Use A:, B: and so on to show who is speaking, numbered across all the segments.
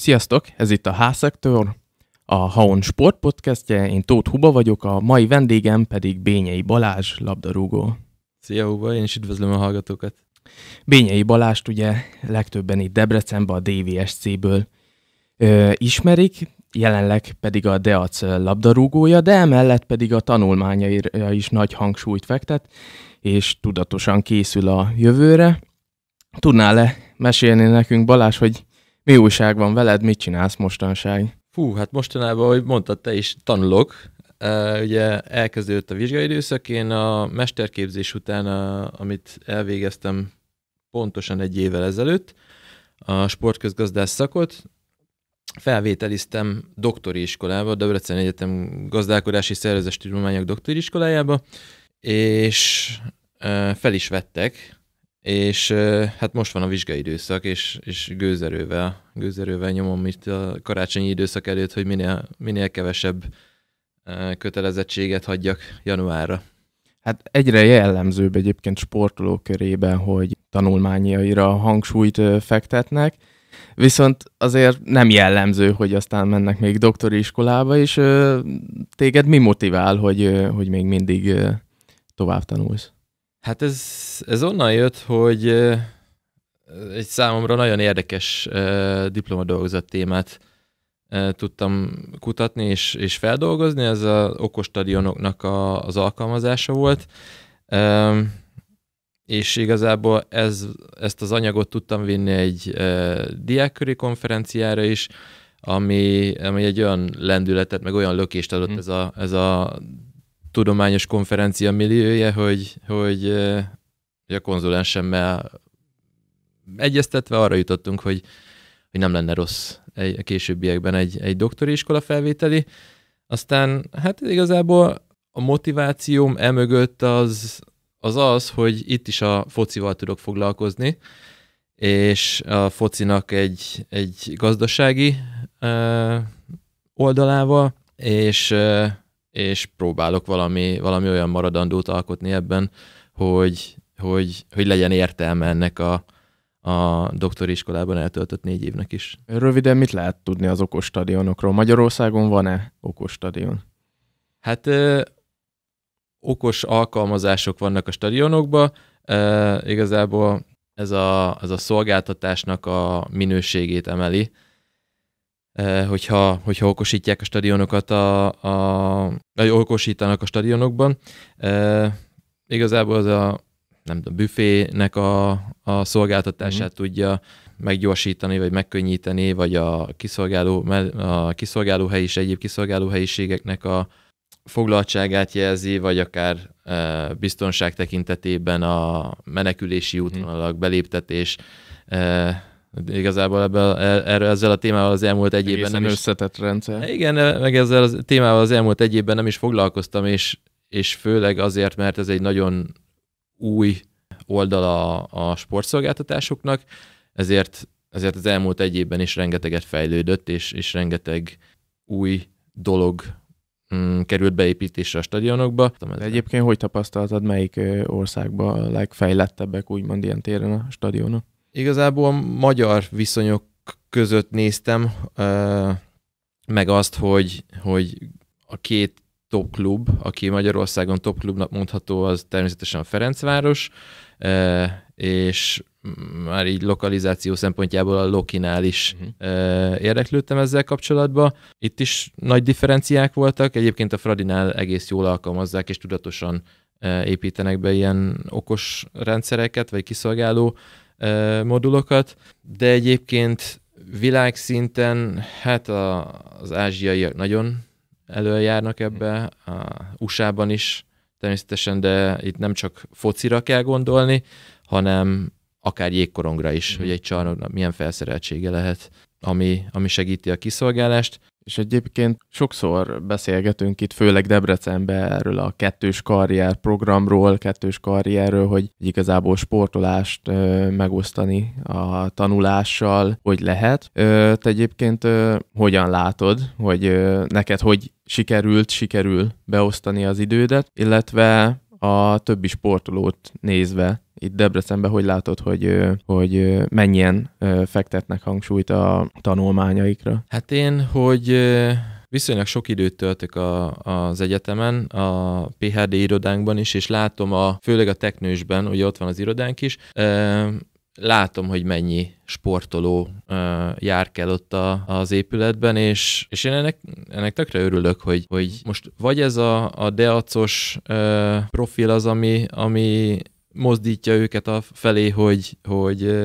A: Sziasztok, ez itt a Házszektor, a Haon Sport podcastje, én Tóth Huba vagyok, a mai vendégem pedig Bényei Balázs, labdarúgó. Szia Huba, én is üdvözlöm a hallgatókat. Bényei Balást ugye legtöbben itt Debrecenben a DVSC-ből ö, ismerik, jelenleg pedig a Deac labdarúgója, de emellett pedig a tanulmányaira is nagy hangsúlyt fektet, és tudatosan készül a jövőre. Tudnál-e mesélni nekünk, Balás, hogy mi újság van veled, mit csinálsz mostanság?
B: Fú, hát mostanában, ahogy mondtad, te is tanulok. Uh, ugye elkezdődött a vizsgai időszak, én a mesterképzés után, a, amit elvégeztem pontosan egy évvel ezelőtt, a sportközgazdás szakot, felvételiztem doktori iskolába, Debrecen Egyetem gazdálkodási szervezés tudományok doktori iskolájába, és fel is vettek, és hát most van a vizsgai időszak, és, és gőzerővel, gőzerővel nyomom itt a karácsonyi időszak előtt, hogy minél, minél kevesebb kötelezettséget hagyjak januárra.
A: Hát egyre jellemzőbb egyébként sportolók körében, hogy tanulmányaira hangsúlyt fektetnek, viszont azért nem jellemző, hogy aztán mennek még doktori iskolába, és téged mi motivál, hogy, hogy még mindig tovább tanulsz?
B: Hát ez, ez onnan jött, hogy egy számomra nagyon érdekes diplomadolgozat témát tudtam kutatni és, és feldolgozni, ez az okostadionoknak a, az alkalmazása volt, és igazából ez, ezt az anyagot tudtam vinni egy diákköri konferenciára is, ami, ami egy olyan lendületet, meg olyan lökést adott mm. ez, a, ez a tudományos konferencia hogy, hogy, hogy a konzulensemmel egyeztetve arra jutottunk, hogy, hogy nem lenne rossz egy, a későbbiekben egy, egy doktori iskola felvételi. Aztán hát igazából a motivációm emögött az, az az, hogy itt is a focival tudok foglalkozni, és a focinak egy, egy gazdasági ö, oldalával, és ö, és próbálok valami, valami olyan maradandót alkotni ebben, hogy, hogy, hogy legyen értelme ennek a, a doktori iskolában eltöltött négy évnek is.
A: Röviden mit lehet tudni az okos stadionokról? Magyarországon van-e okos stadion?
B: Hát ö, okos alkalmazások vannak a stadionokban. Ö, igazából ez a, ez a szolgáltatásnak a minőségét emeli, Eh, hogyha, hogyha okosítják a stadionokat, a, a, vagy okosítanak a stadionokban. E, igazából az a nem tudom, büfének a, a szolgáltatását mm-hmm. tudja meggyorsítani, vagy megkönnyíteni, vagy a kiszolgáló, a kiszolgálóhely és egyéb helyiségeknek a foglaltságát jelzi, vagy akár e, biztonság tekintetében a menekülési mhm. útvonalak, beléptetés, e, Igazából ebben, e- erre, ezzel a témával az elmúlt egy évben nem is... összetett rendszer. Hát igen, e- meg ezzel a témával az elmúlt egy évben nem is foglalkoztam, és, és főleg azért, mert ez egy nagyon új oldala a sportszolgáltatásoknak, ezért, ezért az elmúlt egy évben is rengeteget
A: fejlődött, és, és rengeteg új dolog mm, került beépítésre a stadionokba. De egyébként hogy tapasztaltad, melyik országban a legfejlettebbek úgymond ilyen téren a stadionok? igazából magyar viszonyok között
B: néztem, meg azt, hogy, hogy a két top klub, aki Magyarországon top klubnak mondható, az természetesen a Ferencváros, és már így lokalizáció szempontjából a Lokinál is uh-huh. érdeklődtem ezzel kapcsolatban. Itt is nagy differenciák voltak, egyébként a Fradinál egész jól alkalmazzák, és tudatosan építenek be ilyen okos rendszereket, vagy kiszolgáló modulokat, de egyébként világszinten hát a, az ázsiaiak nagyon előjárnak ebbe, a USA-ban is természetesen, de itt nem csak focira kell gondolni, hanem akár jégkorongra is, mm. hogy egy csarnoknak milyen felszereltsége lehet, ami,
A: ami segíti a kiszolgálást. És egyébként sokszor beszélgetünk itt, főleg Debrecenben erről a kettős karrier programról, kettős karrierről, hogy igazából sportolást ö, megosztani a tanulással, hogy lehet. Ö, te egyébként ö, hogyan látod, hogy ö, neked hogy sikerült, sikerül beosztani az idődet, illetve a többi sportolót nézve, itt Debrecenben hogy látod, hogy, hogy mennyien fektetnek hangsúlyt a tanulmányaikra?
B: Hát én, hogy viszonylag sok időt töltök a, az egyetemen, a PHD irodánkban is, és látom, a, főleg a teknősben, ugye ott van az irodánk is, látom, hogy mennyi sportoló uh, jár kell ott a, az épületben, és, és én ennek, ennek tökre örülök, hogy, hogy most vagy ez a, a deacos uh, profil az, ami, ami mozdítja őket a felé, hogy, hogy,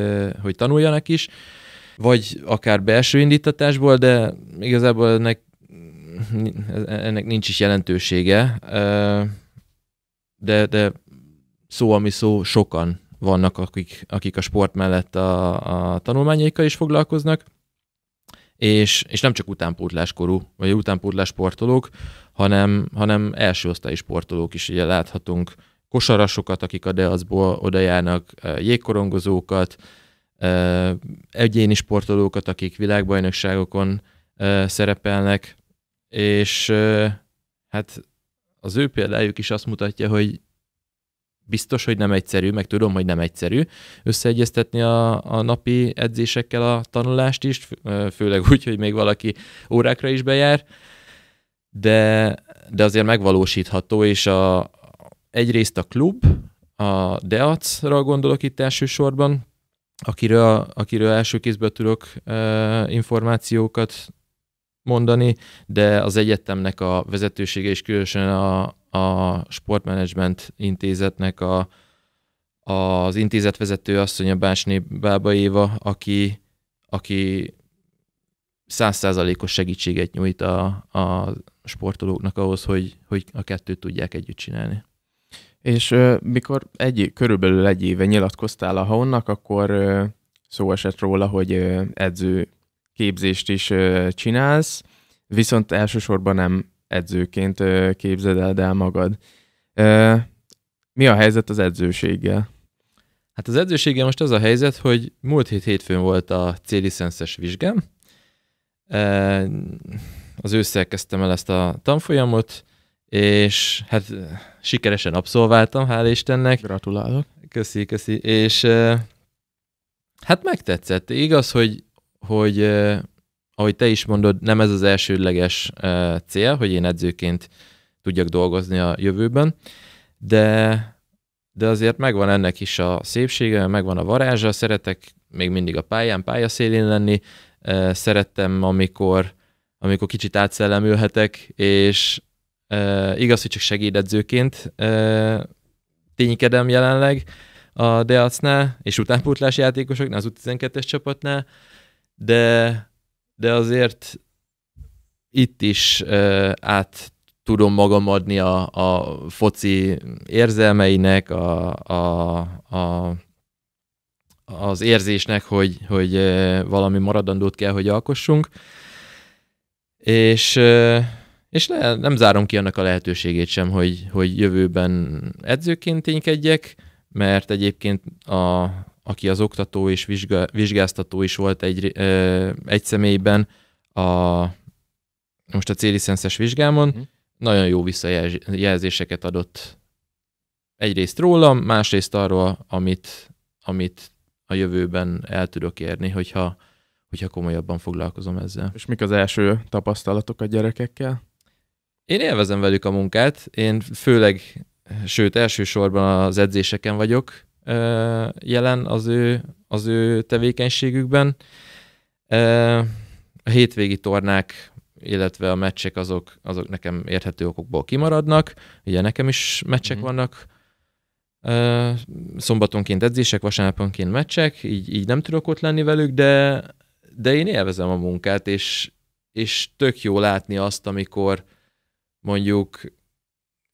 B: hogy tanuljanak is, vagy akár belső indítatásból, de igazából ennek, ennek nincs is jelentősége, de, de szó, ami szó, sokan vannak, akik, akik a sport mellett a, a tanulmányaikkal is foglalkoznak, és, és nem csak utánpótláskorú, vagy utánpótlás sportolók, hanem, hanem első osztályi sportolók is ugye láthatunk kosarasokat, akik a Deaszból odajárnak, jégkorongozókat, egyéni sportolókat, akik világbajnokságokon szerepelnek, és hát az ő példájuk is azt mutatja, hogy biztos, hogy nem egyszerű, meg tudom, hogy nem egyszerű összeegyeztetni a, a napi edzésekkel a tanulást is, főleg úgy, hogy még valaki órákra is bejár, de, de azért megvalósítható, és a, egyrészt a klub, a Deac-ra gondolok itt elsősorban, akiről, akiről első kézből tudok e, információkat mondani, de az egyetemnek a vezetősége és különösen a, a sportmenedzsment intézetnek a, az intézetvezető asszony a Básné Bába Éva, aki, aki százszázalékos segítséget nyújt a, a sportolóknak ahhoz, hogy, hogy
A: a kettőt tudják együtt csinálni. És uh, mikor egy, körülbelül egy éve nyilatkoztál a Haunnak, akkor uh, szó esett róla, hogy uh, edző képzést is uh, csinálsz, viszont elsősorban nem edzőként uh, képzeld el magad. Uh, mi a helyzet az edzőséggel?
B: Hát az edzősége most az a helyzet, hogy múlt hét hétfőn volt a c vizsgám. Az ősszel kezdtem el ezt a tanfolyamot, és hát sikeresen abszolváltam, hál' Istennek. Gratulálok. Köszi, köszi. És hát megtetszett. Igaz, hogy, hogy ahogy te is mondod, nem ez az elsődleges cél, hogy én edzőként tudjak dolgozni a jövőben, de de azért megvan ennek is a szépsége, megvan a varázsa, szeretek még mindig a pályán, pályaszélén lenni, szerettem, amikor, amikor kicsit átszellemülhetek, és igaz, hogy csak segédedzőként ténykedem jelenleg a Deacnál, és utánpótlás játékosoknál, az U12-es csapatnál, de, de azért itt is uh, át tudom magam adni a, a foci érzelmeinek, a, a, a, az érzésnek, hogy, hogy valami maradandót kell, hogy alkossunk. És és ne, nem zárom ki annak a lehetőségét sem, hogy, hogy jövőben edzőként ténykedjek, mert egyébként a, aki az oktató és vizsga, vizsgáztató is volt egy, ö, egy személyben a, most a céliszenszes vizsgámon, mm. nagyon jó visszajelzéseket adott egyrészt rólam, másrészt arról, amit, amit a jövőben el tudok érni, hogyha, hogyha komolyabban foglalkozom ezzel. És
A: mik az első tapasztalatok a gyerekekkel? Én
B: élvezem velük a munkát, én főleg, sőt elsősorban az edzéseken vagyok jelen az ő, az ő tevékenységükben. A hétvégi tornák, illetve a meccsek azok, azok nekem érthető okokból kimaradnak. Ugye nekem is meccsek mm. vannak, szombatonként edzések, vasárnaponként meccsek, így, így nem tudok ott lenni velük, de, de én élvezem a munkát, és, és tök jó látni azt, amikor, mondjuk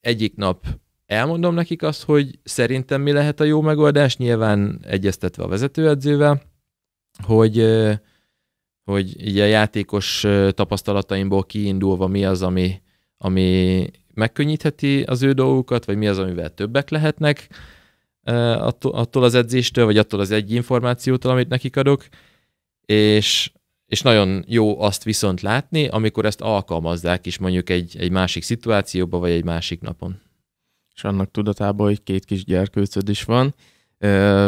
B: egyik nap elmondom nekik azt, hogy szerintem mi lehet a jó megoldás, nyilván egyeztetve a vezetőedzővel, hogy, hogy így a játékos tapasztalataimból kiindulva mi az, ami, ami megkönnyítheti az ő dolgukat, vagy mi az, amivel többek lehetnek attól az edzéstől, vagy attól az egy információtól, amit nekik adok, és és nagyon jó azt viszont látni, amikor ezt alkalmazzák is mondjuk egy, egy másik szituációba, vagy egy másik
A: napon. És annak tudatában, hogy két kis gyerkőcöd is van,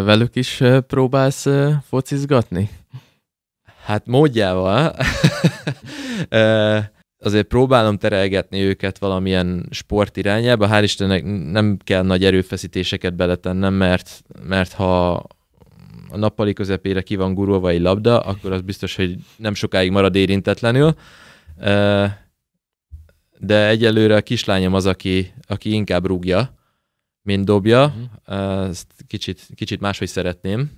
A: velük is próbálsz focizgatni? Hát módjával.
B: azért próbálom terelgetni őket valamilyen sport irányába. Hál' Istennek nem kell nagy erőfeszítéseket beletennem, mert, mert ha, a nappali közepére ki van gurulva egy labda, akkor az biztos, hogy nem sokáig marad érintetlenül. De egyelőre a kislányom az, aki, aki inkább rúgja, mint dobja. Mhm. Ezt kicsit, kicsit máshogy szeretném.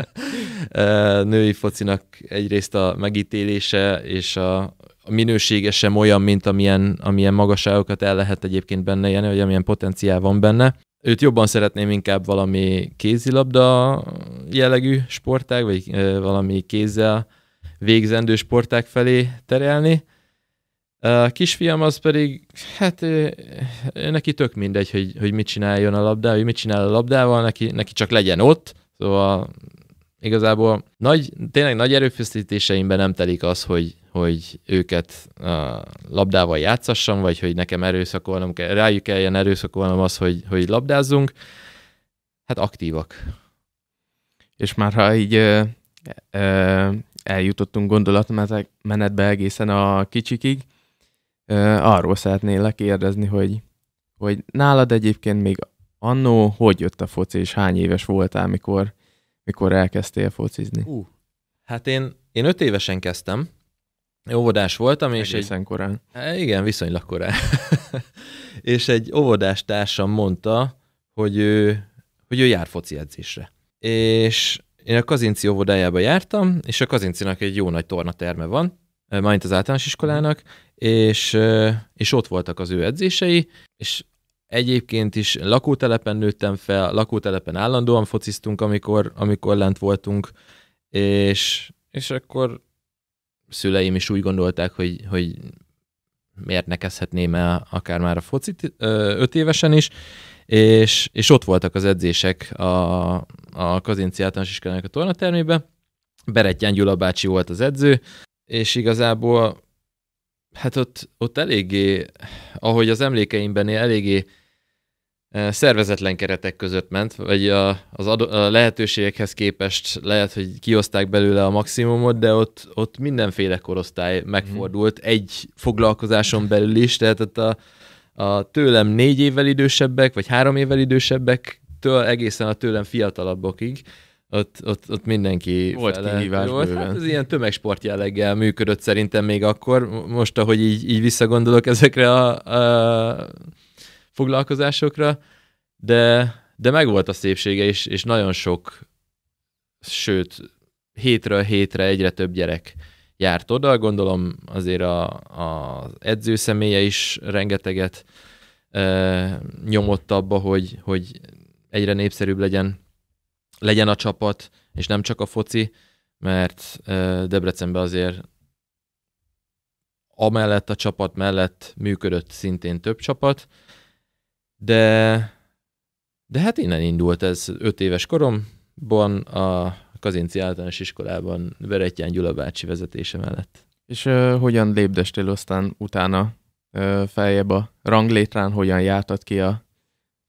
B: Női focinak egyrészt a megítélése és a, a minősége sem olyan, mint amilyen, amilyen magasságokat el lehet egyébként benne élni, vagy amilyen potenciál van benne. Őt jobban szeretném inkább valami kézilabda jellegű sportág, vagy valami kézzel végzendő sportág felé terelni. A kisfiam az pedig, hát ő, ő neki tök mindegy, hogy, hogy mit csináljon a labdával, hogy mit csinál a labdával, neki, neki csak legyen ott, szóval igazából nagy, tényleg nagy erőfeszítéseimben nem telik az, hogy, hogy őket a labdával játszassam, vagy hogy nekem erőszakolnom kell, rájuk kelljen erőszakolnom az, hogy, hogy labdázzunk, hát aktívak.
A: És már ha így ö, ö, eljutottunk gondolatmenetbe egészen a kicsikig, ö, arról szeretnélek kérdezni, hogy, hogy nálad egyébként még annó hogy jött a foci, és hány éves voltál, mikor, mikor elkezdtél focizni? Hú,
B: hát én, én öt évesen kezdtem, óvodás voltam, és egy... korán. Igen, viszonylag korán. és egy óvodás társam mondta, hogy ő, hogy ő jár foci edzésre. És én a Kazinci óvodájába jártam, és a Kazincinak egy jó nagy torna terme van, majd az általános iskolának, és, és ott voltak az ő edzései, és egyébként is lakótelepen nőttem fel, lakótelepen állandóan fociztunk, amikor, amikor lent voltunk, és, és akkor szüleim is úgy gondolták, hogy, hogy miért ne kezdhetném el akár már a focit öt évesen is, és, és ott voltak az edzések a, a Kazinci általános iskolának a tornatermébe. Berettyán Gyula bácsi volt az edző, és igazából hát ott, ott eléggé, ahogy az emlékeimben eléggé szervezetlen keretek között ment, vagy a, az adó, a lehetőségekhez képest lehet, hogy kioszták belőle a maximumot, de ott, ott mindenféle korosztály megfordult mm. egy foglalkozáson belül is, tehát ott a, a tőlem négy évvel idősebbek, vagy három évvel től egészen a tőlem fiatalabbokig, ott, ott, ott mindenki volt kihívás volt. Hát bőven. Hát ez ilyen tömegsport jelleggel működött szerintem még akkor, most ahogy így, így visszagondolok ezekre a, a foglalkozásokra, de, de meg volt a szépsége, és, és nagyon sok, sőt, hétről hétre egyre több gyerek járt oda, gondolom azért a, a, az edző személye is rengeteget e, nyomott abba, hogy, hogy egyre népszerűbb legyen, legyen a csapat, és nem csak a foci, mert e, Debrecenben azért amellett a csapat mellett működött szintén több csapat, de, de hát innen indult ez öt éves
A: koromban a Kazinci általános iskolában Veretján Gyula bácsi vezetése mellett. És uh, hogyan lépdestél aztán utána uh, feljebb a ranglétrán, hogyan jártad ki a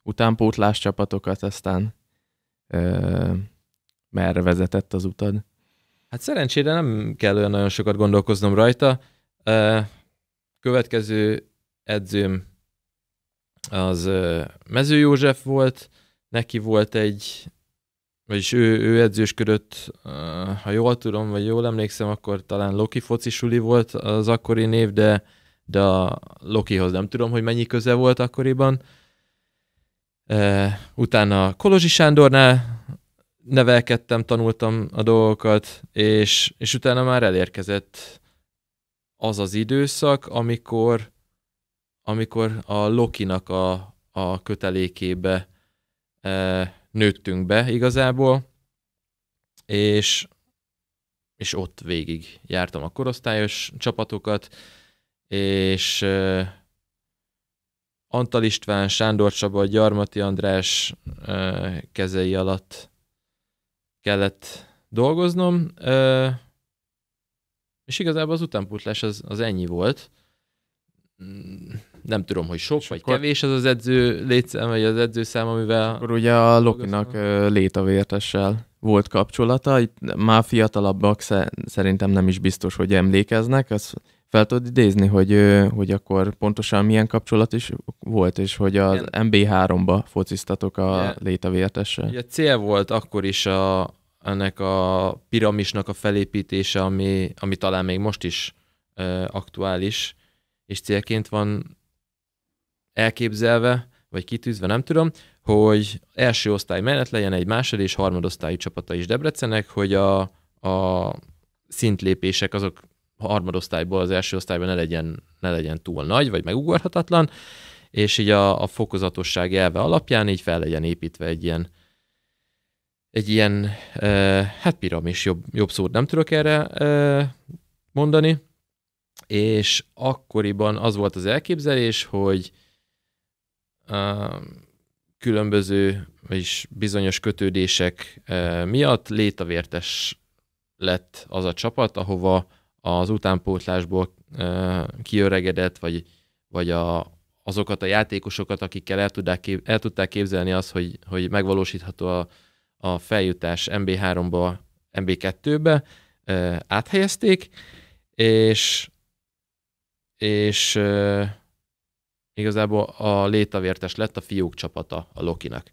A: utánpótlás csapatokat, aztán uh, merre vezetett az utad? Hát szerencsére nem kell olyan nagyon sokat
B: gondolkoznom rajta. Uh, következő edzőm az Mező József volt, neki volt egy, vagyis ő, ő edzősködött, ha jól tudom, vagy jól emlékszem, akkor talán Loki foci suli volt az akkori név, de, de a Lokihoz nem tudom, hogy mennyi köze volt akkoriban. Utána Kolozsi Sándornál nevelkedtem, tanultam a dolgokat, és, és utána már elérkezett az az időszak, amikor amikor a Loki-nak a, a kötelékébe e, nőttünk be igazából, és, és ott végig jártam a korosztályos csapatokat, és e, Antal István, Sándor Csaba, Gyarmati András e, kezei alatt kellett dolgoznom, e, és igazából az utánpótlás az, az ennyi volt nem tudom, hogy sok és vagy akkor... kevés az az edző létszám, vagy az edzőszám, amivel... Akkor ugye
A: a Lokinak létavértessel volt kapcsolata, itt már fiatalabbak szerintem nem is biztos, hogy emlékeznek, ezt fel tudod idézni, hogy, hogy akkor pontosan milyen kapcsolat is volt, és hogy az MB3-ba fociztatok a yeah. létavértessel?
B: Ugye cél volt akkor is a, ennek a piramisnak a felépítése, ami, ami talán még most is ö, aktuális, és célként van elképzelve, vagy kitűzve, nem tudom, hogy első osztály mellett legyen egy másod és harmadosztályi csapata is Debrecennek, hogy a, a szintlépések azok harmadosztályból az első osztályban ne legyen, ne legyen túl nagy, vagy megugorhatatlan, és így a, a fokozatosság elve alapján így fel legyen építve egy ilyen, egy ilyen e, hát piramis, jobb, jobb szót nem tudok erre e, mondani, és akkoriban az volt az elképzelés, hogy különböző, vagyis bizonyos kötődések e, miatt létavértes lett az a csapat, ahova az utánpótlásból e, kiöregedett, vagy, vagy a, azokat a játékosokat, akikkel el, tudták, el tudták képzelni azt, hogy, hogy megvalósítható a, a feljutás MB3-ba, MB2-be, e, áthelyezték, és, és igazából a létavértes lett a fiúk csapata a Lokinak.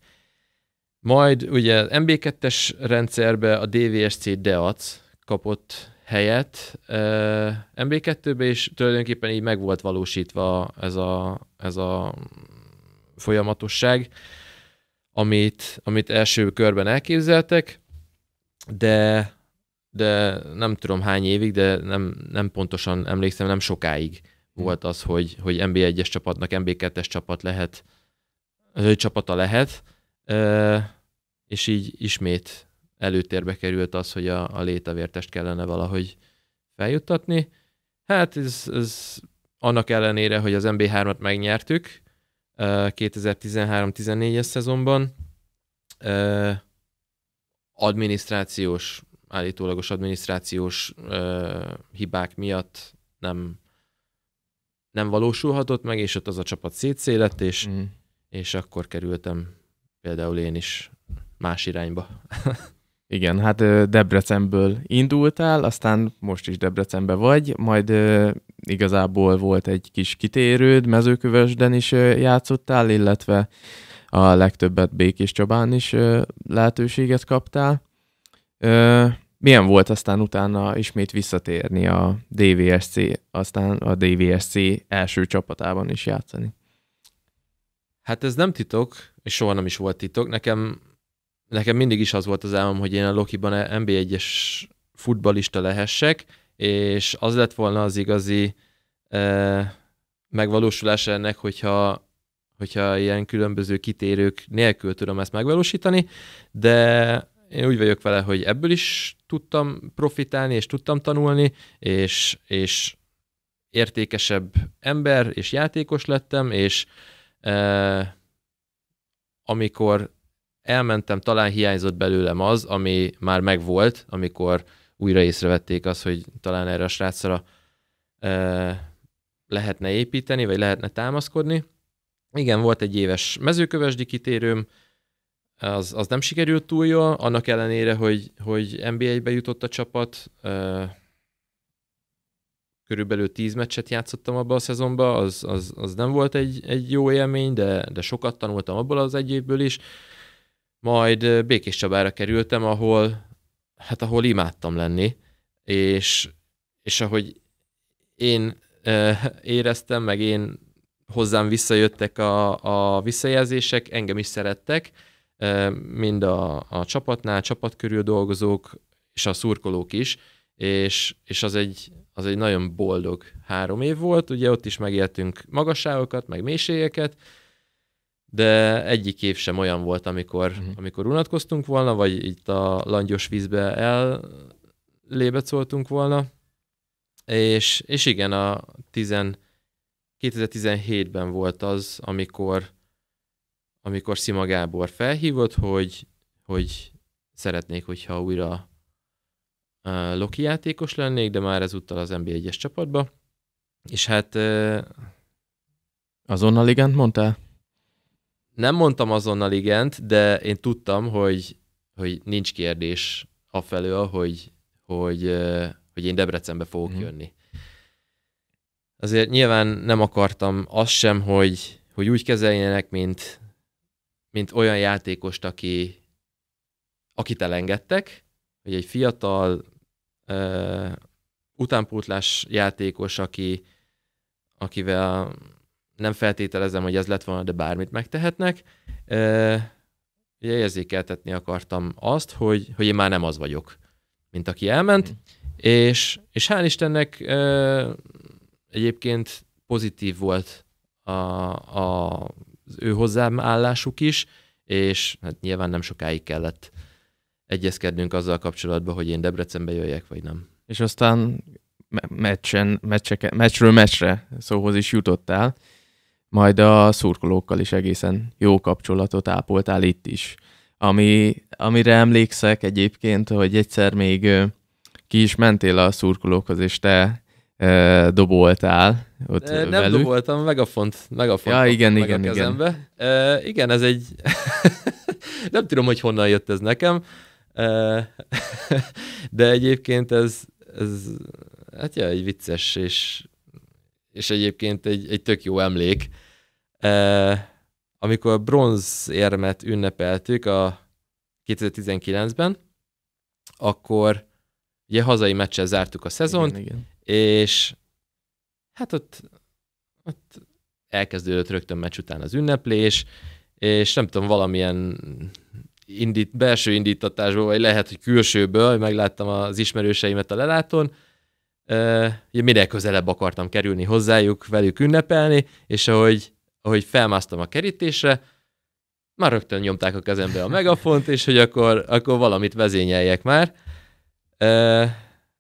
B: Majd ugye MB2-es rendszerbe a DVSC Deac kapott helyet MB2-be, és tulajdonképpen így meg volt valósítva ez a, ez a folyamatosság, amit, amit első körben elképzeltek, de, de nem tudom hány évig, de nem, nem pontosan emlékszem, nem sokáig volt az, hogy, hogy NB1-es csapatnak NB2-es csapat lehet, csapata lehet, és így ismét előtérbe került az, hogy a, a létavértest kellene valahogy feljuttatni. Hát ez, ez annak ellenére, hogy az MB3-at megnyertük 2013-14-es szezonban, adminisztrációs, állítólagos adminisztrációs hibák miatt nem nem valósulhatott meg, és ott az a csapat szétszélett,
A: és, mm. és akkor kerültem például én is más irányba. Igen, hát Debrecenből indultál, aztán most is Debrecenbe vagy, majd igazából volt egy kis kitérőd, mezőkövesden is játszottál, illetve a legtöbbet Békés Csabán is lehetőséget kaptál milyen volt aztán utána ismét visszatérni a DVSC, aztán a DVSC első csapatában is játszani?
B: Hát ez nem titok, és soha nem is volt titok. Nekem, nekem mindig is az volt az álmom, hogy én a Lokiban NB1-es futbalista lehessek, és az lett volna az igazi eh, megvalósulás ennek, hogyha, hogyha ilyen különböző kitérők nélkül tudom ezt megvalósítani, de én úgy vagyok vele, hogy ebből is tudtam profitálni, és tudtam tanulni, és, és értékesebb ember és játékos lettem, és e, amikor elmentem, talán hiányzott belőlem az, ami már megvolt, amikor újra észrevették azt, hogy talán erre a srácra e, lehetne építeni, vagy lehetne támaszkodni. Igen, volt egy éves mezőkövesdi kitérőm, az, az nem sikerült túl jól, annak ellenére, hogy, hogy NBA-be jutott a csapat, körülbelül 10 meccset játszottam abban a szezonban, az, az, az nem volt egy, egy jó élmény, de, de sokat tanultam abból az egy évből is. Majd Békés Csabára kerültem, ahol, hát ahol imádtam lenni, és, és ahogy én éreztem, meg én hozzám visszajöttek a, a visszajelzések, engem is szerettek, mind a, a csapatnál, csapat körül dolgozók, és a szurkolók is, és, és az, egy, az egy nagyon boldog három év volt, ugye ott is megéltünk magasságokat, meg mélységeket, de egyik év sem olyan volt, amikor, uh-huh. amikor unatkoztunk volna, vagy itt a langyos vízbe ellébecoltunk volna, és, és igen, a 10, 2017-ben volt az, amikor amikor Szima Gábor felhívott, hogy, hogy szeretnék, hogyha újra Loki játékos lennék, de már ezúttal az NBA 1-es csapatba. És hát...
A: azonnal igent mondtál?
B: Nem mondtam azonnal igent, de én tudtam, hogy, hogy nincs kérdés afelől, hogy, hogy, hogy én Debrecenbe fogok mm. jönni. Azért nyilván nem akartam azt sem, hogy, hogy úgy kezeljenek, mint mint olyan játékost, aki, akit elengedtek, hogy egy fiatal uh, utánpótlás játékos, aki, akivel nem feltételezem, hogy ez lett volna, de bármit megtehetnek. Uh, ugye érzékeltetni akartam azt, hogy, hogy én már nem az vagyok, mint aki elment, mm. és, és hál' Istennek uh, egyébként pozitív volt a, a az ő hozzáállásuk is, és hát nyilván nem sokáig kellett egyezkednünk azzal kapcsolatban, hogy én Debrecenbe jöjjek, vagy nem.
A: És aztán meccsen, meccseke, meccsről meccsre szóhoz is jutottál, majd a szurkolókkal is egészen jó kapcsolatot ápoltál itt is. Ami, amire emlékszek egyébként, hogy egyszer még ki is mentél a szurkolókhoz, és te doboltál ott Nem velük.
B: doboltam, megafont, megafont ja, igen, meg igen, a kezembe. Igen. Uh, igen, ez egy... nem tudom, hogy honnan jött ez nekem, uh, de egyébként ez, ez hát ja, egy vicces, és, és egyébként egy, egy tök jó emlék. Uh, amikor a bronzérmet ünnepeltük a 2019-ben, akkor Ugye hazai meccsel zártuk a szezont, igen, igen. és hát ott, ott elkezdődött rögtön meccs után az ünneplés, és nem tudom, valamilyen indít, belső indítatásból, vagy lehet, hogy külsőből, hogy megláttam az ismerőseimet a lelátón, ugye minél közelebb akartam kerülni hozzájuk, velük ünnepelni, és ahogy, ahogy felmásztam a kerítésre, már rögtön nyomták a kezembe a megafont, és hogy akkor, akkor valamit vezényeljek már.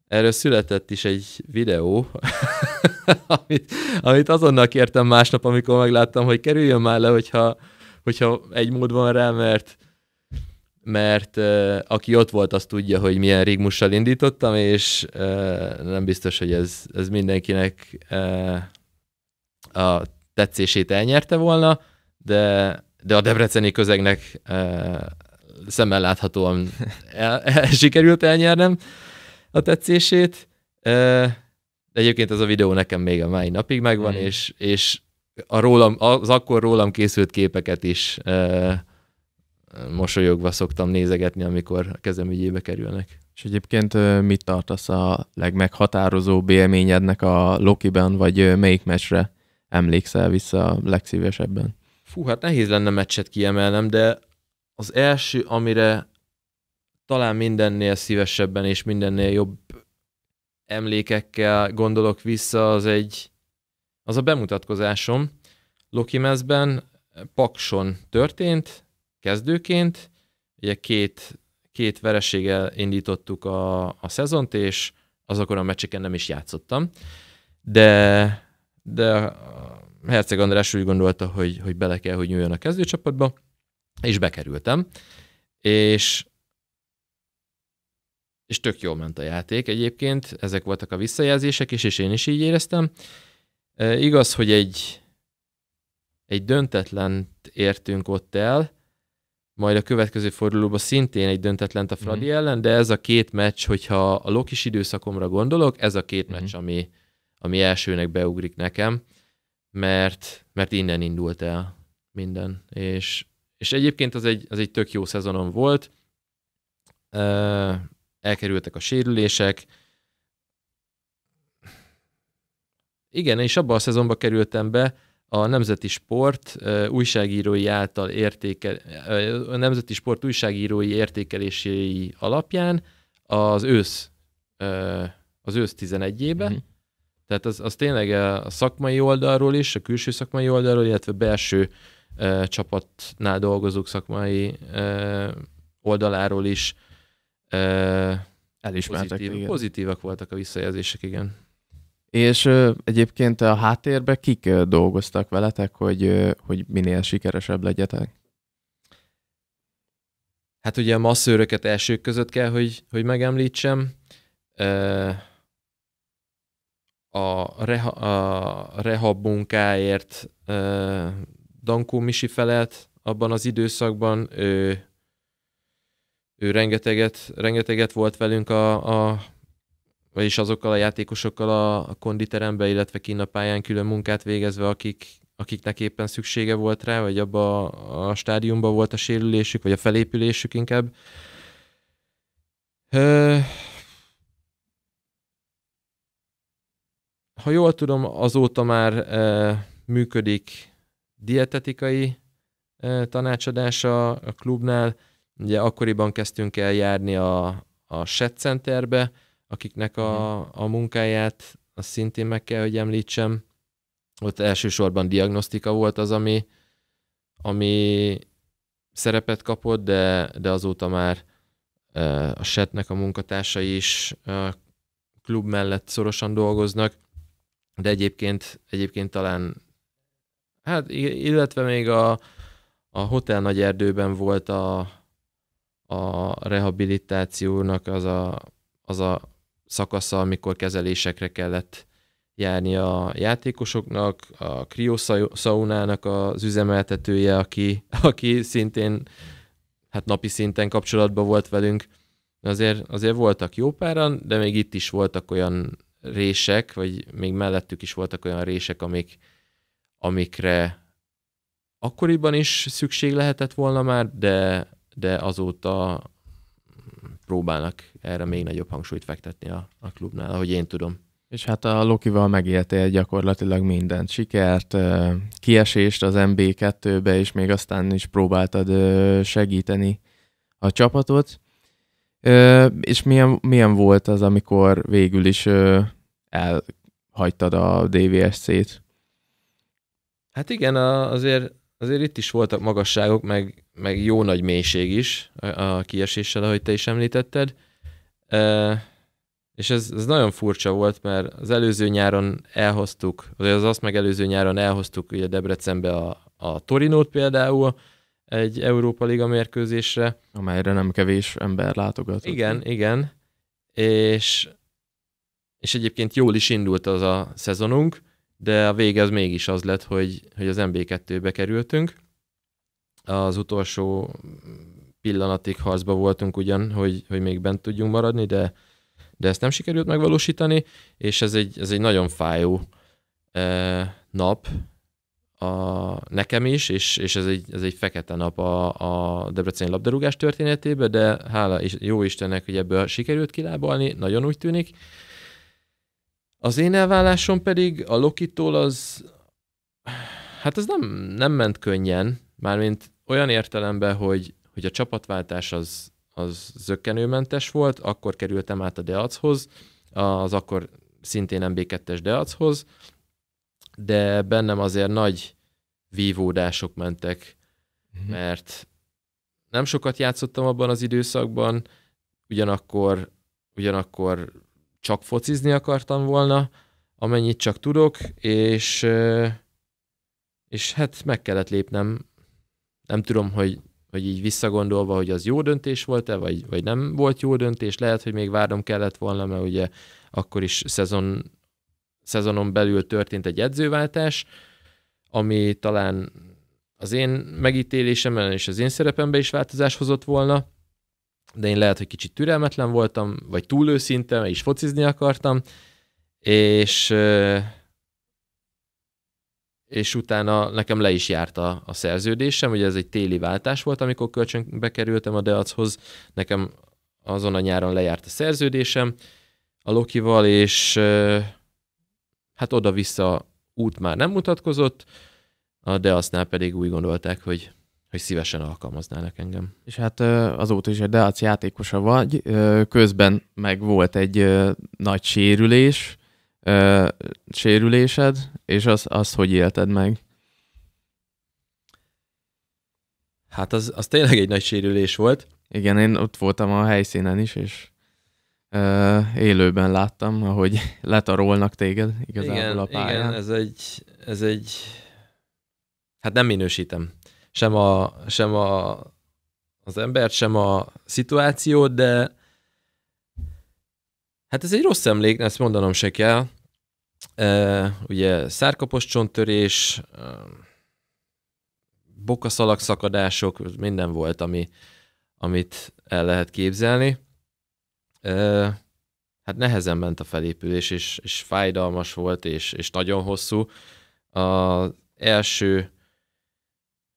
B: Erről született is egy videó, amit, amit azonnal kértem másnap, amikor megláttam, hogy kerüljön már le, hogyha, hogyha egy mód van rá, mert mert aki ott volt, az tudja, hogy milyen rigmussal indítottam, és nem biztos, hogy ez, ez mindenkinek a tetszését elnyerte volna, de, de a debreceni közegnek szemmel láthatóan el, el, sikerült elnyernem a tetszését. De egyébként ez a videó nekem még a mai napig megvan, mm. és, és a rólam, az akkor rólam készült képeket is mosolyogva szoktam nézegetni, amikor a kezem ügyébe kerülnek.
A: És egyébként mit tartasz a legmeghatározóbb élményednek a Loki-ben vagy melyik meccsre emlékszel vissza legszívesebben?
B: Fú, hát nehéz lenne meccset kiemelnem, de az első, amire talán mindennél szívesebben és mindennél jobb emlékekkel gondolok vissza, az egy, az a bemutatkozásom. Loki Mezben Pakson történt, kezdőként, ugye két, két vereséggel indítottuk a, a szezont, és azokon a meccseken nem is játszottam, de, de Herceg András úgy gondolta, hogy, hogy bele kell, hogy nyúljon a kezdőcsapatba, és bekerültem, és és tök jól ment a játék egyébként, ezek voltak a visszajelzések is, és én is így éreztem. E, igaz, hogy egy, egy döntetlent értünk ott el, majd a következő fordulóban szintén egy döntetlent a Fradi mm. hmm ellen, de ez a két meccs, hogyha a Lokis időszakomra gondolok, ez a két mm. Mm-hmm. meccs, ami, ami elsőnek beugrik nekem, mert, mert innen indult el minden, és és egyébként az egy, az egy tök jó szezonom volt. Elkerültek a sérülések. Igen, és abban a szezonban kerültem be, a Nemzeti Sport újságírói által értéke, a Nemzeti Sport újságírói értékelései alapján az ősz az ősz 11-ébe, uh-huh. Mhm. tehát az, az tényleg a szakmai oldalról is, a külső szakmai oldalról, illetve belső ö, csapatnál dolgozók szakmai ö, oldaláról is ö, elismertek. Pozitív, igen. pozitívak voltak a visszajelzések, igen.
A: És ö, egyébként a háttérbe kik ö, dolgoztak veletek, hogy, ö, hogy minél sikeresebb legyetek?
B: Hát ugye a masszőröket elsők között kell, hogy, hogy megemlítsem. Ö, a, reha, a rehab munkáért ö, Dankó Misi felelt abban az időszakban, ő, ő rengeteget, rengeteget volt velünk a, a vagyis azokkal a játékosokkal a, a konditerembe, illetve kinn a pályán külön munkát végezve, akik, akiknek éppen szüksége volt rá, vagy abba a, a stádiumban volt a sérülésük, vagy a felépülésük inkább. Ö... Ha jól tudom, azóta már e, működik dietetikai e, tanácsadása a klubnál. Ugye akkoriban kezdtünk el járni a, a Set Centerbe, akiknek a, mhm. a munkáját azt szintén meg kell, hogy említsem. Ott elsősorban diagnosztika volt az, ami, ami szerepet kapott, de, de azóta már e, a setnek a munkatársai is e, klub mellett szorosan dolgoznak, de egyébként, egyébként talán Hát illetve még a, a Hotel Nagy Erdőben volt a, a rehabilitációnak az a, az a szakasza, amikor kezelésekre kellett járni a játékosoknak, a kriószaunának az üzemeltetője, aki, aki szintén hát napi szinten kapcsolatban volt velünk. Azért, azért voltak jó páran, de még itt is voltak olyan rések, vagy még mellettük is voltak olyan rések, amik, amikre akkoriban is szükség lehetett volna már, de, de azóta próbálnak erre még nagyobb hangsúlyt fektetni a, a klubnál, ahogy én tudom.
A: És hát a Lokival megéltél gyakorlatilag mindent. Sikert, kiesést az MB2-be, és még aztán is próbáltad segíteni a csapatot. És milyen, milyen volt az, amikor végül is elhagytad a DVSC-t?
B: Hát igen, azért, azért itt is voltak magasságok, meg, meg jó nagy mélység is a kieséssel, ahogy te is említetted. és ez, ez nagyon furcsa volt, mert az előző nyáron elhoztuk, az azt meg előző nyáron elhoztuk ugye Debrecenbe a, a Torinót például, egy Európa Liga mérkőzésre.
A: Amelyre nem kevés ember látogatott. Igen,
B: igen. És, és egyébként jól is indult az a szezonunk, de a vége az mégis az lett, hogy, hogy az MB2-be kerültünk. Az utolsó pillanatig harcba voltunk ugyan, hogy, hogy még bent tudjunk maradni, de, de ezt nem sikerült megvalósítani, és ez egy, ez egy nagyon fájó eh, nap a, nekem is, és, és ez, egy, ez egy fekete nap a, a Debreceni labdarúgás történetében, de hála és jó Istennek, hogy ebből sikerült kilábalni, nagyon úgy tűnik, az én elvállásom pedig a Lokitól az, hát ez nem, nem ment könnyen, mármint olyan értelemben, hogy, hogy a csapatváltás az, az zöggenőmentes volt, akkor kerültem át a Deachoz, az akkor szintén MB2-es Deachoz, de bennem azért nagy vívódások mentek, mhm. mert nem sokat játszottam abban az időszakban, ugyanakkor, ugyanakkor csak focizni akartam volna, amennyit csak tudok, és, és hát meg kellett lépnem. Nem tudom, hogy, hogy így visszagondolva, hogy az jó döntés volt-e, vagy, vagy nem volt jó döntés. Lehet, hogy még várnom kellett volna, mert ugye akkor is szezon, szezonon belül történt egy edzőváltás, ami talán az én megítélésemben és az én szerepemben is változás hozott volna, de én lehet, hogy kicsit türelmetlen voltam, vagy túl őszinte, és focizni akartam, és és utána nekem le is járt a, a szerződésem, ugye ez egy téli váltás volt, amikor kölcsönbe kerültem a Deachoz, nekem azon a nyáron lejárt a szerződésem a Lokival, és hát oda-vissza út már nem mutatkozott, a Deasznál pedig úgy gondolták, hogy hogy szívesen alkalmaznának engem.
A: És hát azóta is egy Deac játékosa vagy, közben meg volt egy nagy sérülés, sérülésed, és az, az hogy élted meg? Hát az, az tényleg egy nagy sérülés volt. Igen, én ott voltam a helyszínen is, és ö, élőben láttam, ahogy letarolnak téged igazából igen, a pályán. Igen,
B: ez egy, ez egy... Hát nem minősítem sem, a, sem a, az embert, sem a szituációt, de hát ez egy rossz emlék, ezt mondanom se kell. E, ugye szárkapos csonttörés, bokaszalag szakadások, minden volt, ami, amit el lehet képzelni. E, hát nehezen ment a felépülés, és, és fájdalmas volt, és, és nagyon hosszú. Az első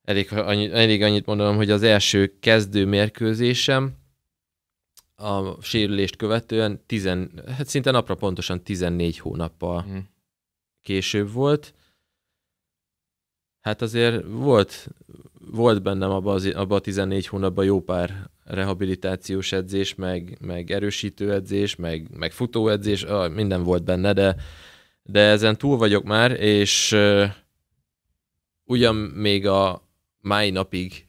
B: elég, annyi, elég annyit mondanom, hogy az első kezdő mérkőzésem a sérülést követően tizen, hát szinte napra pontosan 14 hónappal mm. később volt. Hát azért volt, volt bennem abba, az, abba a 14 hónapban jó pár rehabilitációs edzés, meg, meg erősítő edzés, meg, meg edzés, ah, minden volt benne, de, de ezen túl vagyok már, és uh, ugyan még a, mai napig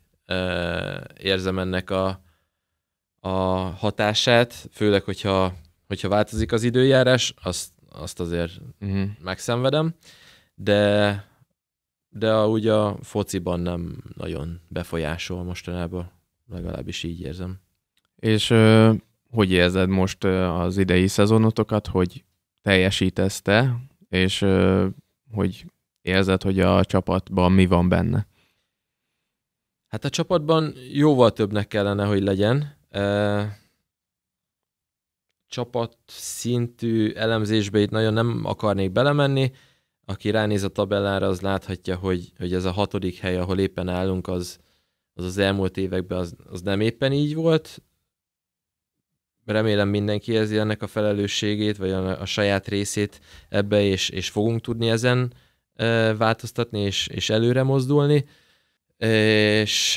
B: érzem ennek a, a hatását, főleg, hogyha, hogyha változik az időjárás, azt, azt azért uh-huh. megszenvedem, de de a, úgy a fociban nem nagyon befolyásol mostanában, legalábbis így érzem.
A: És ö, hogy érzed most az idei szezonotokat, hogy teljesítesz te, és ö, hogy érzed, hogy a csapatban mi van benne?
B: Hát a csapatban jóval többnek kellene, hogy legyen. E, csapat szintű elemzésbe itt nagyon nem akarnék belemenni. Aki ránéz a tabellára, az láthatja, hogy, hogy ez a hatodik hely, ahol éppen állunk, az az, az elmúlt években az, az nem éppen így volt. Remélem mindenki érzi ennek a felelősségét, vagy a, a saját részét ebbe, és, és fogunk tudni ezen e, változtatni, és, és előre mozdulni és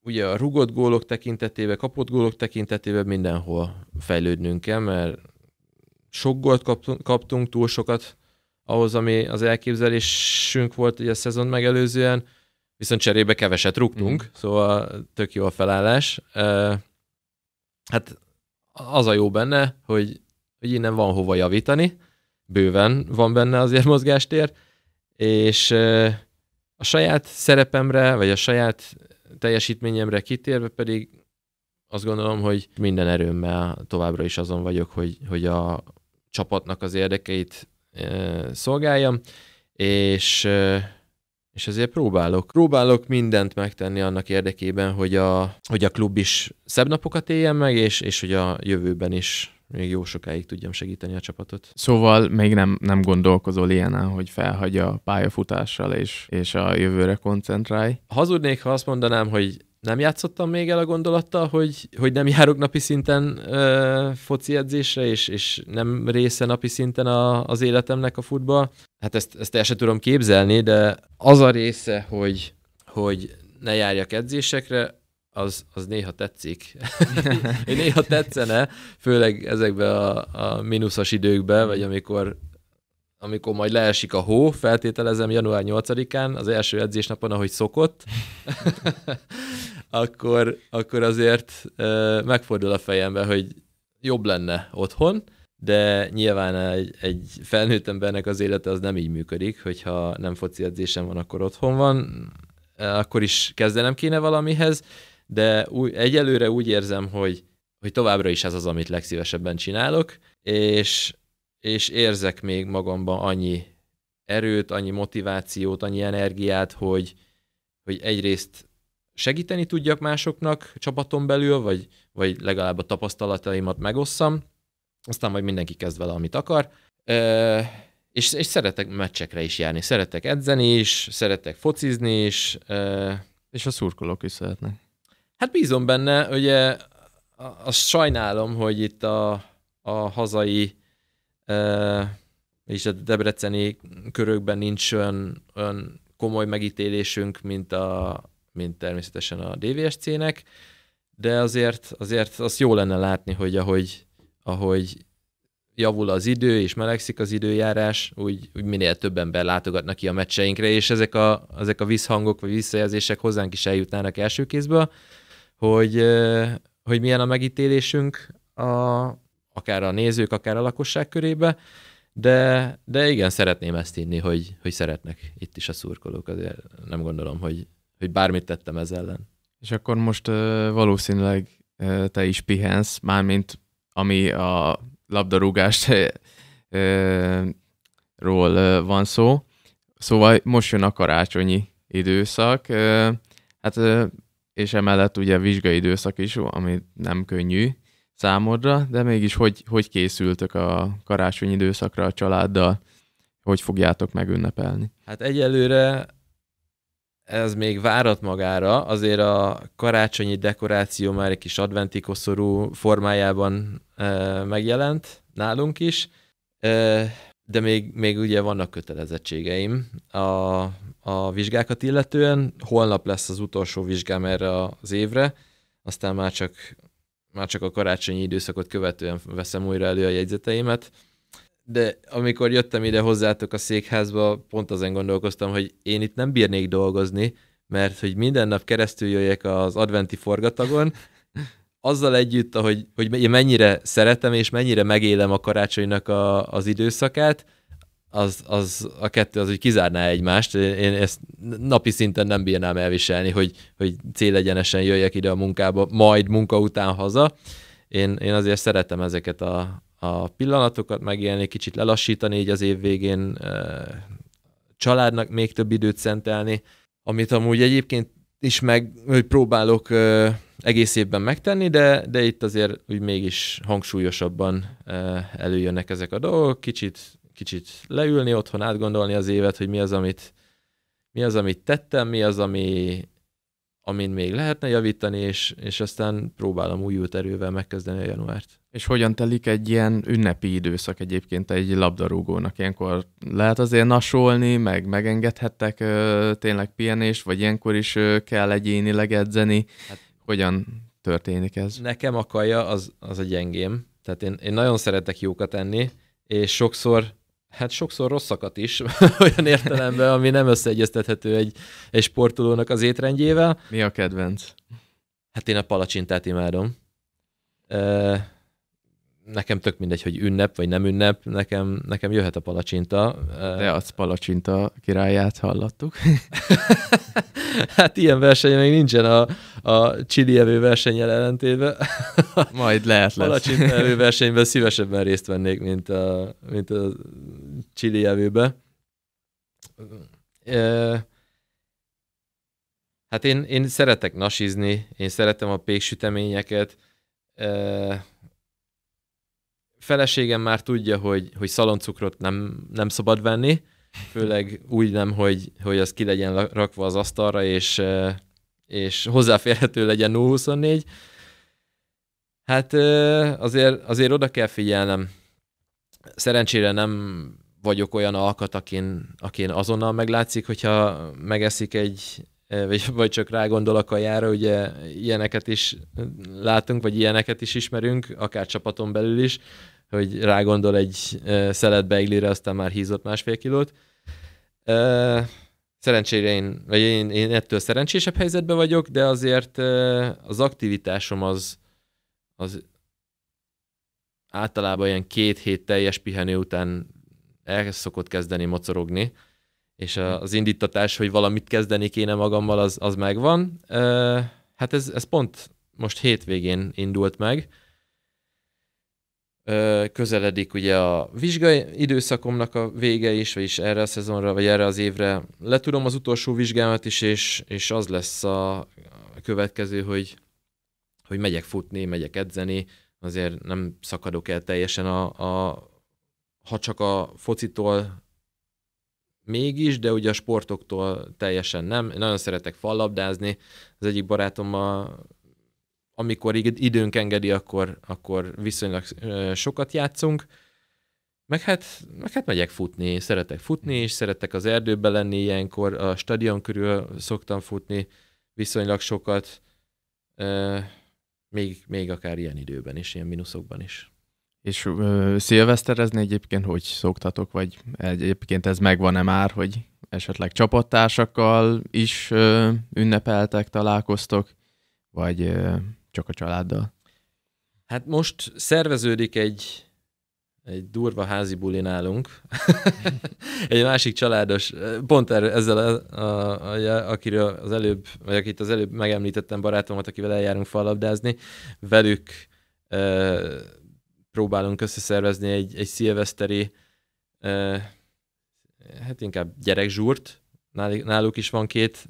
B: ugye a rugott gólok tekintetében, kapott gólok tekintetében mindenhol fejlődnünk kell, mert sok gólt kaptunk, kaptunk túl sokat ahhoz, ami az elképzelésünk volt ugye a szezon megelőzően, viszont cserébe keveset rúgtunk, mm. szóval tök jó a felállás. Hát az a jó benne, hogy, hogy innen van hova javítani, bőven van benne azért mozgástér, és a saját szerepemre, vagy a saját teljesítményemre kitérve pedig azt gondolom, hogy minden erőmmel továbbra is azon vagyok, hogy, hogy a csapatnak az érdekeit e, szolgáljam, és, e, és ezért próbálok. Próbálok mindent megtenni annak érdekében, hogy a, hogy a klub is szebb napokat éljen meg, és, és hogy a jövőben is még jó sokáig tudjam segíteni a csapatot.
A: Szóval még nem, nem gondolkozol ilyen, hogy felhagy a pályafutással és, és a jövőre koncentrálj?
B: Hazudnék, ha azt mondanám, hogy nem játszottam még el a gondolattal, hogy,
A: hogy nem járok napi
B: szinten ö, foci edzésre, és, és nem része napi szinten a, az életemnek a futball. Hát ezt, ezt el sem tudom képzelni, de az a része, hogy, hogy ne járjak edzésekre, az, az néha tetszik. Én néha tetszene, főleg ezekben a, a mínuszos időkben, vagy amikor amikor majd leesik a hó, feltételezem január 8-án, az első edzésnapon, ahogy szokott, akkor, akkor azért ö, megfordul a fejembe, hogy jobb lenne otthon, de nyilván egy, egy felnőtt embernek az élete az nem így működik, hogyha nem foci edzésem van, akkor otthon van, akkor is kezdenem kéne valamihez, de új, egyelőre úgy érzem, hogy, hogy továbbra is ez az, amit legszívesebben csinálok, és, és érzek még magamban annyi erőt, annyi motivációt, annyi energiát, hogy, hogy egyrészt segíteni tudjak másoknak csapaton belül, vagy, vagy legalább a tapasztalataimat megosszam, aztán majd mindenki kezd vele, amit akar. E, és, és szeretek meccsekre is járni, szeretek edzeni is, szeretek focizni is.
A: E, és a szurkolók is szeretnek.
B: Hát bízom benne, ugye azt sajnálom, hogy itt a, a hazai e, és a debreceni körökben nincs olyan, olyan komoly megítélésünk, mint, a, mint természetesen a DVSC-nek, de azért, azért azt jó lenne látni, hogy ahogy, ahogy javul az idő, és melegszik az időjárás, úgy, úgy minél több ember látogatnak ki a meccseinkre, és ezek a, ezek a visszhangok vagy visszajelzések hozzánk is eljutnának első kézből hogy, hogy milyen a megítélésünk a, akár a nézők, akár a lakosság körébe, de, de igen, szeretném ezt hinni, hogy, hogy szeretnek itt is a szurkolók, azért nem gondolom, hogy, hogy bármit tettem ez ellen.
A: És akkor most valószínűleg te is pihensz, mármint ami a labdarúgást ról van szó. Szóval most jön a karácsonyi időszak. hát és emellett ugye vizsgai időszak is, ami nem könnyű számodra, de mégis hogy, hogy készültök a karácsonyi időszakra a családdal, hogy fogjátok megünnepelni?
B: Hát egyelőre ez még várat magára, azért a karácsonyi dekoráció már egy kis adventi koszorú formájában e, megjelent nálunk is, e, de még, még ugye vannak kötelezettségeim. A a vizsgákat illetően. Holnap lesz az utolsó vizsgám erre az évre, aztán már csak, már csak a karácsonyi időszakot követően veszem újra elő a jegyzeteimet. De amikor jöttem ide hozzátok a székházba, pont azon gondolkoztam, hogy én itt nem bírnék dolgozni, mert hogy minden nap keresztül jöjjek az adventi forgatagon, azzal együtt, ahogy, hogy mennyire szeretem és mennyire megélem a karácsonynak a, az időszakát, az, az, a kettő az hogy kizárná egymást. Én ezt napi szinten nem bírnám elviselni, hogy, hogy célegyenesen jöjjek ide a munkába, majd munka után haza. Én, én azért szeretem ezeket a, a pillanatokat megélni, kicsit lelassítani így az év végén, családnak még több időt szentelni, amit amúgy egyébként is meg, hogy próbálok egész évben megtenni, de, de itt azért úgy mégis hangsúlyosabban előjönnek ezek a dolgok, kicsit kicsit leülni otthon, átgondolni az évet, hogy mi az, amit, mi az, amit tettem, mi az, ami, amin még lehetne javítani, és, és aztán próbálom új erővel megkezdeni
A: a januárt. És hogyan telik egy ilyen ünnepi időszak egyébként egy labdarúgónak? Ilyenkor lehet azért nasolni, meg megengedhettek ö, tényleg pihenést, vagy ilyenkor is ö, kell egyénileg edzeni. Hát, hogyan történik ez?
B: Nekem a kaja az, az a gyengém. Tehát én, én nagyon szeretek jókat enni, és sokszor Hát sokszor rosszakat is, olyan értelemben, ami nem összeegyeztethető egy, egy sportolónak az étrendjével. Mi a kedvenc? Hát én a palacsintát imádom nekem tök mindegy, hogy ünnep vagy nem ünnep, nekem, nekem jöhet a palacsinta. De az palacsinta királyát hallottuk. hát ilyen verseny még nincsen a, a csili evő versenyel ellentétben. Majd lehet lesz. Palacsinta evő versenyben szívesebben részt vennék, mint a, mint a csili evőbe. Hát én, én szeretek nasizni, én szeretem a péksüteményeket, feleségem már tudja, hogy, hogy szaloncukrot nem, nem szabad venni, főleg úgy nem, hogy, hogy az ki legyen rakva az asztalra, és, és hozzáférhető legyen 024. Hát azért, azért oda kell figyelnem. Szerencsére nem vagyok olyan alkat, akin, akin azonnal meglátszik, hogyha megeszik egy, vagy, vagy csak rá gondol a kajára, ugye ilyeneket is látunk, vagy ilyeneket is ismerünk, akár csapaton belül is, hogy rágondol egy szelet beiglire, aztán már hízott másfél kilót. Szerencsére én, vagy én, én ettől szerencsésebb helyzetben vagyok, de azért az aktivitásom az, az általában ilyen két hét teljes pihenő után el szokott kezdeni mocorogni, és az indítatás, hogy valamit kezdeni kéne magammal, az, az megvan. Hát ez, ez pont most hétvégén indult meg, közeledik ugye a vizsgai időszakomnak a vége is, vagyis erre a szezonra, vagy erre az évre letudom az utolsó vizsgámat is, és, és az lesz a következő, hogy, hogy megyek futni, megyek edzeni, azért nem szakadok el teljesen a, a ha csak a focitól mégis, de ugye a sportoktól teljesen nem. Én nagyon szeretek fallabdázni. Az egyik barátommal amikor időnk engedi, akkor, akkor viszonylag sokat játszunk. Meg hát, meg hát megyek futni, szeretek futni, és szeretek az erdőben lenni ilyenkor, a stadion körül szoktam futni viszonylag sokat, még, még akár ilyen időben is, ilyen mínuszokban is.
A: És ö, szilveszterezni egyébként hogy szoktatok, vagy egyébként ez megvan-e már, hogy esetleg csapattársakkal is ö, ünnepeltek, találkoztok, vagy ö, csak a családdal? Hát
B: most szerveződik egy egy durva házi buli nálunk. egy másik családos, pont ezzel, a, a, a, akiről az előbb, vagy akit az előbb megemlítettem barátomat, akivel eljárunk fallabdázni, velük e, próbálunk összeszervezni egy, egy szilveszteri, e, hát inkább gyerekzsúrt, náluk is van két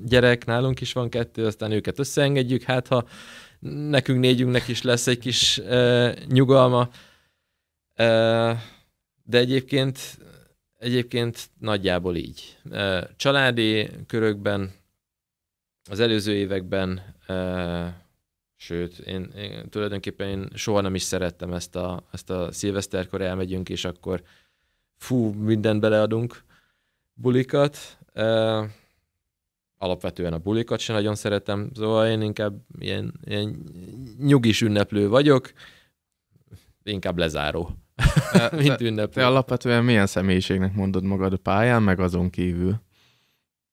B: gyerek, nálunk is van kettő, aztán őket összeengedjük, hát ha nekünk négyünknek is lesz egy kis e, nyugalma, E, de egyébként egyébként nagyjából így. E, családi körökben az előző években, e, sőt, én, én tulajdonképpen én soha nem is szerettem ezt a, ezt a szilveszterkor elmegyünk, és akkor fú, mindent beleadunk bulikat. E, alapvetően a bulikat sem nagyon szeretem, szóval én inkább ilyen, ilyen nyugis ünneplő vagyok, inkább lezáró, te, mint ünneplő. Te
A: alapvetően milyen személyiségnek mondod magad a pályán, meg azon kívül?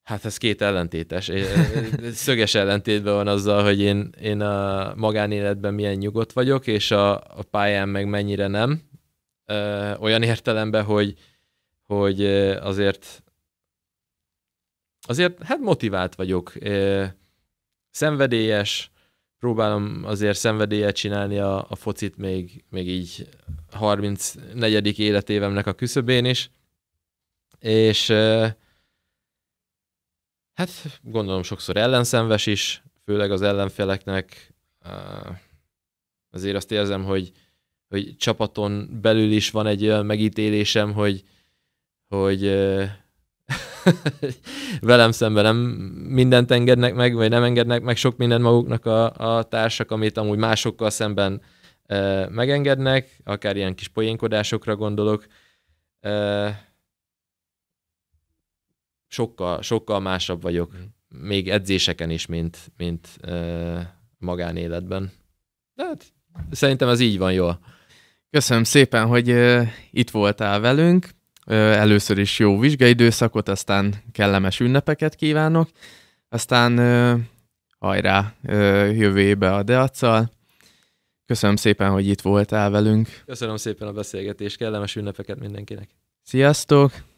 B: Hát ez két ellentétes. Szöges ellentétben van azzal, hogy én, én a magánéletben milyen nyugodt vagyok, és a, a pályán meg mennyire nem. Ö, olyan értelemben, hogy, hogy azért azért hát motivált vagyok, szenvedélyes, próbálom azért szenvedélyet csinálni a, a focit még, még így 34. életévemnek a küszöbén is, és hát gondolom sokszor ellenszenves is, főleg az ellenfeleknek azért azt érzem, hogy, hogy csapaton belül is van egy olyan megítélésem, hogy, hogy velem szemben nem mindent engednek meg, vagy nem engednek meg sok mindent maguknak a, a társak, amit amúgy másokkal szemben e, megengednek, akár ilyen kis poénkodásokra gondolok. E, sokkal, sokkal másabb vagyok, mhm. még
A: edzéseken is, mint, mint e, magánéletben. De hát, szerintem ez így van jól. Köszönöm szépen, hogy itt voltál velünk. Először is jó vizsgaidőszakot, aztán kellemes ünnepeket kívánok, aztán hajrá jövő éve a Deacsal. Köszönöm szépen, hogy itt voltál velünk.
B: Köszönöm szépen a beszélgetést, kellemes ünnepeket mindenkinek.
A: Sziasztok!